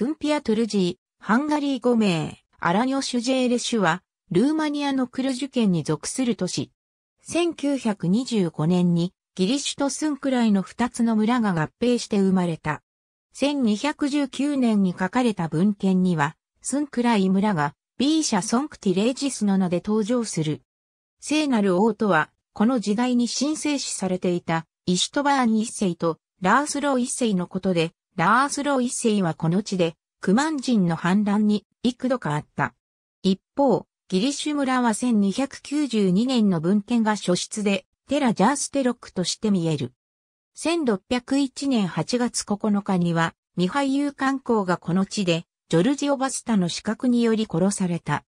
クンピア・トゥルジー、ハンガリー語名、アラニョシュジェーレシュは、ルーマニアのクルジュ県に属する都市。1925年にギリシュとスンクライの2つの村が合併して生まれた。1219年に書かれた文献には、スンクライ村がビーシャ・ソンクティ・レイジスの名で登場する。聖なる王とは、この時代に神聖視されていたイシュトバーン一世とラースロー一世のことで、ラースロー一世はこの地で、クマン人の反乱に幾度かあった。一方、ギリシュ村は1292年の文献が書出で、テラ・ジャーステロックとして見える。1601年8月9日には、ミハイユ観光がこの地で、ジョルジオ・バスタの死角により殺された。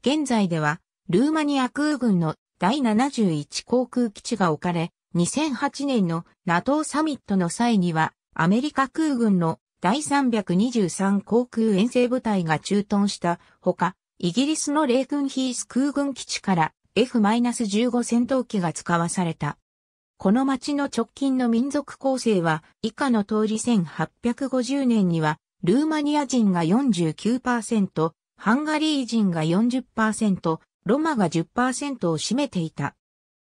現在では、ルーマニア空軍の第71航空基地が置かれ、2008年の NATO サミットの際には、アメリカ空軍の第323航空遠征部隊が駐屯したほか、イギリスの米軍ヒース空軍基地から F-15 戦闘機が使わされた。この町の直近の民族構成は以下の通り1850年にはルーマニア人が49%、ハンガリー人が40%、ロマが10%を占めていた。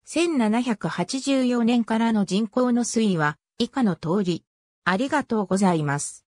1784年からの人口の推移は以下の通り、ありがとうございます。